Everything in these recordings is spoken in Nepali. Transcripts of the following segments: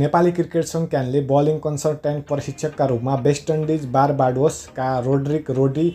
नेपाली क्रिकेट सङ्घ क्यानले बलिङ कन्सल्टेन्ट प्रशिक्षकका रूपमा वेस्ट इन्डिज बार बारबाडोसका रोड्रिक रोडी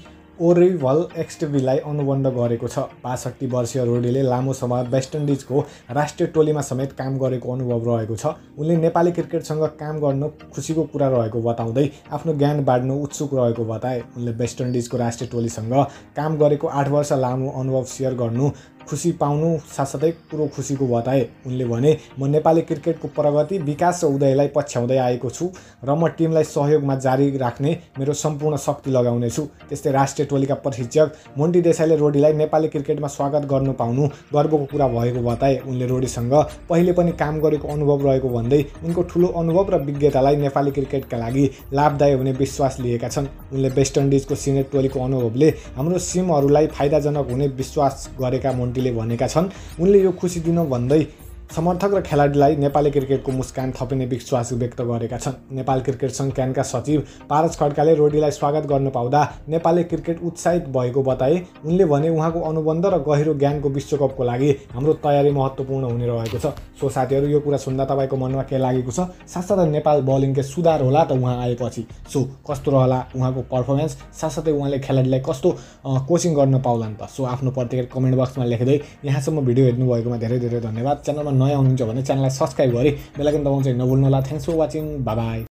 ओरिभल एक्सटिभीलाई अनुबन्ध गरेको छ बासठी वर्षीय रोडीले लामो समय वेस्ट इन्डिजको राष्ट्रिय टोलीमा समेत काम गरेको अनुभव रहेको छ उनले नेपाली क्रिकेटसँग काम गर्नु खुसीको कुरा रहेको बताउँदै आफ्नो ज्ञान बाँड्नु उत्सुक रहेको बताए उनले वेस्ट इन्डिजको राष्ट्रिय टोलीसँग काम गरेको आठ वर्ष लामो अनुभव सेयर गर्नु खुसी पाउनु साथसाथै कुरो खुसीको बताए उनले भने म नेपाली क्रिकेटको प्रगति विकास र उदयलाई पछ्याउँदै आएको छु र म टिमलाई सहयोगमा जारी राख्ने मेरो सम्पूर्ण शक्ति लगाउनेछु त्यस्तै राष्ट्रिय टोलीका प्रशिक्षक मोन्टी देसाईले रोडीलाई नेपाली क्रिकेटमा स्वागत गर्नु पाउनु गर्वको कुरा भएको बताए उनले रोडीसँग पहिले पनि काम गरेको अनुभव रहेको भन्दै उनको ठुलो अनुभव र विज्ञतालाई नेपाली क्रिकेटका लागि लाभदायक हुने विश्वास लिएका छन् उनले वेस्ट इन्डिजको सिनेट टोलीको अनुभवले हाम्रो सिमहरूलाई फाइदाजनक हुने विश्वास गरेका मोन्टी ले भनेका छन् उनले यो खुसी दिन भन्दै समर्थक र खेलाडीलाई नेपाली क्रिकेटको मुस्कान थपिने विश्वास व्यक्त गरेका छन् नेपाल क्रिकेट सङ्घ क्यानका सचिव पारस खड्काले रोडीलाई स्वागत गर्न पाउँदा नेपाली क्रिकेट उत्साहित भएको बताए उनले भने उहाँको अनुबन्ध र गहिरो ज्ञानको विश्वकपको लागि हाम्रो तयारी महत्त्वपूर्ण हुने रहेको छ सो साथीहरू यो कुरा सुन्दा तपाईँको मनमा के लागेको छ साथसाथै नेपाल बलिङकै सुधार होला त उहाँ आएपछि सो कस्तो रहला उहाँको पर्फर्मेन्स साथसाथै उहाँले खेलाडीलाई कस्तो कोचिङ गर्न पाउला नि त सो आफ्नो प्रतिक्रिया कमेन्ट बक्समा लेख्दै यहाँसम्म भिडियो हेर्नुभएकोमा धेरै धेरै धन्यवाद च्यानलमा नयाँ हुनुहुन्छ भने च्यानललाई सब्सक्राइब गरी बेलायकन दबाउँछ हिँड्न नभुल्नु होला थ्याङ्क्स फर वाचिङ बाबाई